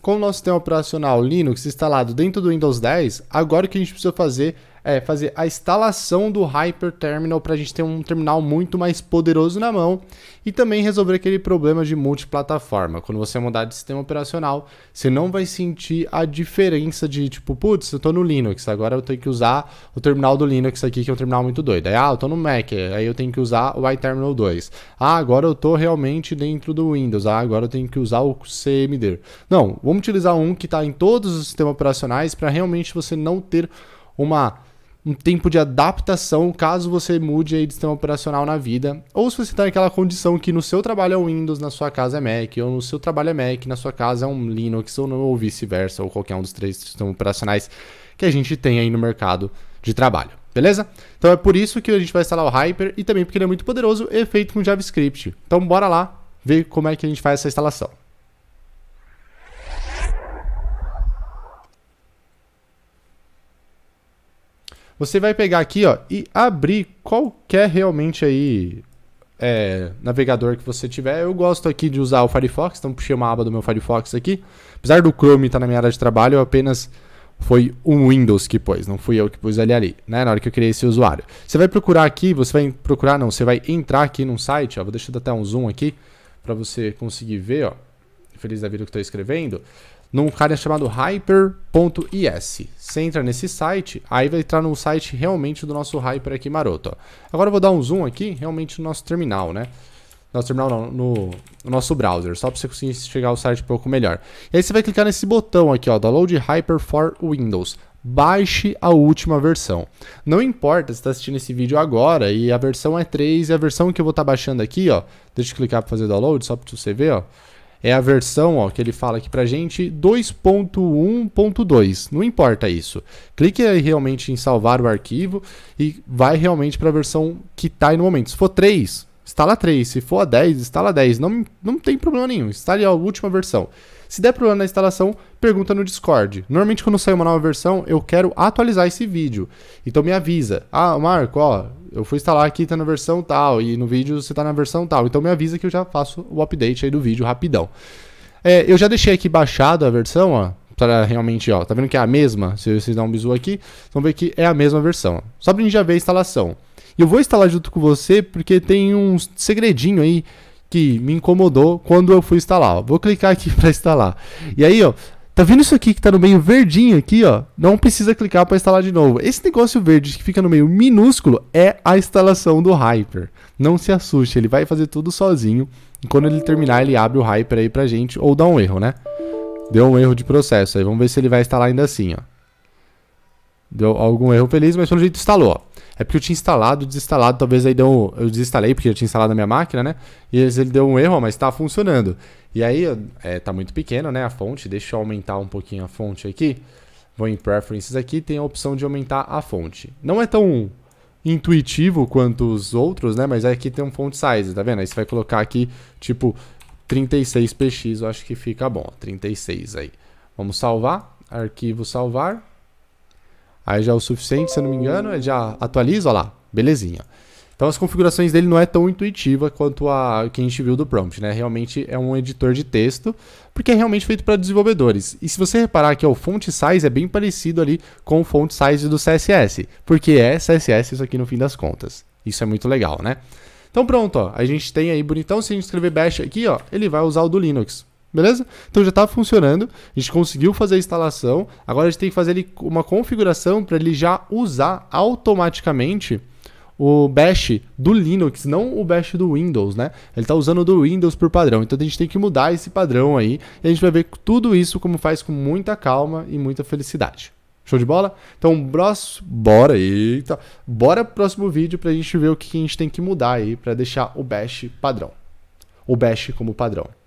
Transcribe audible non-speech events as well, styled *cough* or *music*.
Com o nosso sistema operacional Linux instalado dentro do Windows 10, agora o que a gente precisa fazer é fazer a instalação do Hyper Terminal para a gente ter um terminal muito mais poderoso na mão e também resolver aquele problema de multiplataforma. Quando você mudar de sistema operacional, você não vai sentir a diferença de tipo, putz, eu estou no Linux, agora eu tenho que usar o terminal do Linux aqui, que é um terminal muito doido. Aí, ah, eu estou no Mac, aí eu tenho que usar o iTerminal 2. Ah, agora eu estou realmente dentro do Windows. Ah, agora eu tenho que usar o CMD. Não, vamos utilizar um que está em todos os sistemas operacionais para realmente você não ter uma um tempo de adaptação caso você mude aí de sistema operacional na vida, ou se você está naquela condição que no seu trabalho é um Windows, na sua casa é Mac, ou no seu trabalho é Mac, na sua casa é um Linux, ou, ou vice-versa, ou qualquer um dos três sistemas operacionais que a gente tem aí no mercado de trabalho. Beleza? Então é por isso que a gente vai instalar o Hyper e também porque ele é muito poderoso e é feito com JavaScript. Então bora lá ver como é que a gente faz essa instalação. Você vai pegar aqui, ó, e abrir qualquer é realmente aí é, navegador que você tiver. Eu gosto aqui de usar o Firefox, então puxei uma aba do meu Firefox aqui. Apesar do Chrome estar tá na minha área de trabalho, apenas foi um Windows que pôs, não fui eu que pus ali ali, né? Na hora que eu criei esse usuário. Você vai procurar aqui, você vai procurar, não, você vai entrar aqui num site, ó, vou deixar até um zoom aqui para você conseguir ver, ó. Feliz da vida que estou escrevendo num cara chamado hyper.is. Você entra nesse site, aí vai entrar no site realmente do nosso Hyper aqui maroto. Ó. Agora eu vou dar um zoom aqui, realmente no nosso terminal, né? Nosso terminal não, no, no nosso browser, só para você conseguir chegar ao site um pouco melhor. E aí você vai clicar nesse botão aqui, ó, Download Hyper for Windows baixe a última versão. Não importa se está assistindo esse vídeo agora e a versão é 3 e a versão que eu vou estar tá baixando aqui, ó. Deixa eu clicar para fazer download só para você ver, ó é a versão ó, que ele fala aqui a gente 2.1.2. Não importa isso. Clique aí realmente em salvar o arquivo e vai realmente para a versão que está aí no momento. Se for 3, instala 3. Se for a 10, instala 10. Não, não tem problema nenhum. Instale a última versão. Se der problema na instalação, pergunta no Discord. Normalmente quando sai uma nova versão, eu quero atualizar esse vídeo. Então me avisa. Ah, Marco, ó, eu fui instalar aqui, tá na versão tal, e no vídeo você tá na versão tal. Então me avisa que eu já faço o update aí do vídeo rapidão. É, eu já deixei aqui baixado a versão, ó para realmente, ó, tá vendo que é a mesma? Se vocês dão um bizu aqui, vão ver que é a mesma versão. Só pra gente já ver a instalação. E eu vou instalar junto com você porque tem um segredinho aí que me incomodou quando eu fui instalar. Ó. Vou clicar aqui *laughs* para instalar. E aí, ó, tá vendo isso aqui que tá no meio verdinho aqui, ó? Não precisa clicar para instalar de novo. Esse negócio verde que fica no meio minúsculo é a instalação do Hyper. Não se assuste, ele vai fazer tudo sozinho. E quando ele terminar, ele abre o Hyper aí pra gente ou dá um erro, né? Deu um erro de processo aí. Vamos ver se ele vai instalar ainda assim, ó. Deu algum erro feliz, mas pelo jeito instalou, ó. É porque eu tinha instalado, desinstalado, talvez aí deu um... Eu desinstalei porque eu tinha instalado na minha máquina, né? E ele deu um erro, ó, mas tá funcionando. E aí, é, tá muito pequeno, né, a fonte. Deixa eu aumentar um pouquinho a fonte aqui. Vou em Preferences aqui, tem a opção de aumentar a fonte. Não é tão intuitivo quanto os outros, né? Mas aqui é tem um font size, tá vendo? Aí você vai colocar aqui, tipo, 36 px, eu acho que fica bom, 36 aí. Vamos salvar, arquivo salvar. Aí já é o suficiente, se eu não me engano, já atualiza, lá, belezinha. Então as configurações dele não é tão intuitiva quanto a que a gente viu do prompt, né? Realmente é um editor de texto, porque é realmente feito para desenvolvedores. E se você reparar que o font size é bem parecido ali com o font size do CSS, porque é CSS isso aqui no fim das contas. Isso é muito legal, né? Então pronto, ó, a gente tem aí bonitão, se a gente escrever bash aqui, ó, ele vai usar o do Linux. Beleza? Então já está funcionando, a gente conseguiu fazer a instalação, agora a gente tem que fazer ali uma configuração para ele já usar automaticamente o bash do Linux, não o bash do Windows, né? Ele está usando do Windows por padrão, então a gente tem que mudar esse padrão aí e a gente vai ver tudo isso como faz com muita calma e muita felicidade. Show de bola? Então, bros, bora, aí, Bora pro próximo vídeo pra gente ver o que a gente tem que mudar aí pra deixar o Bash padrão. O Bash como padrão.